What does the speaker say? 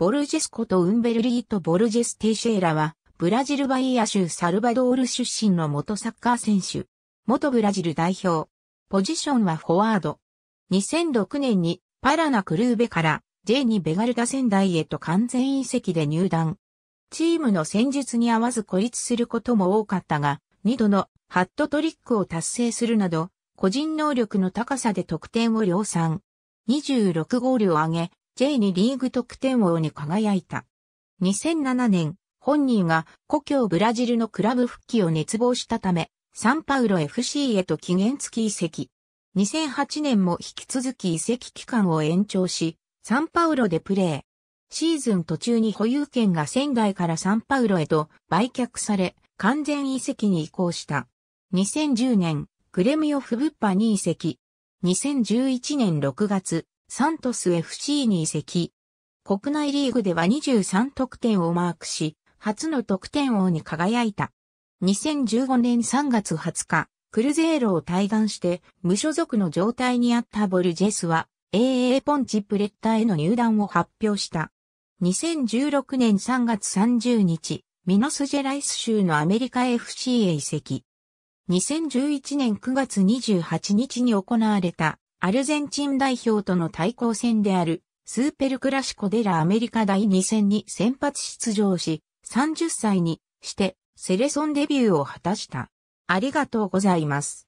ボルジェスことウンベルリート・ボルジェス・テイシェーラは、ブラジルバイア州サルバドール出身の元サッカー選手、元ブラジル代表、ポジションはフォワード。2006年にパラナクルーベから J2 ベガルダ仙台へと完全移籍で入団。チームの戦術に合わず孤立することも多かったが、2度のハットトリックを達成するなど、個人能力の高さで得点を量産。26ゴールを挙げ、J2 リーグ得点王に輝いた。2007年、本人が故郷ブラジルのクラブ復帰を熱望したため、サンパウロ FC へと期限付き移籍。2008年も引き続き移籍期間を延長し、サンパウロでプレー。シーズン途中に保有権が仙台からサンパウロへと売却され、完全移籍に移行した。2010年、グレミオフブッパに移籍。2011年6月、サントス FC に移籍。国内リーグでは23得点をマークし、初の得点王に輝いた。2015年3月20日、クルゼーロを対岸して無所属の状態にあったボルジェスは AA ポンチプレッタへの入団を発表した。2016年3月30日、ミノスジェライス州のアメリカ FC へ移籍。2011年9月28日に行われたアルゼンチン代表との対抗戦であるスーペルクラシコデラアメリカ第2戦に先発出場し、30歳にしてセレソンデビューを果たした。ありがとうございます。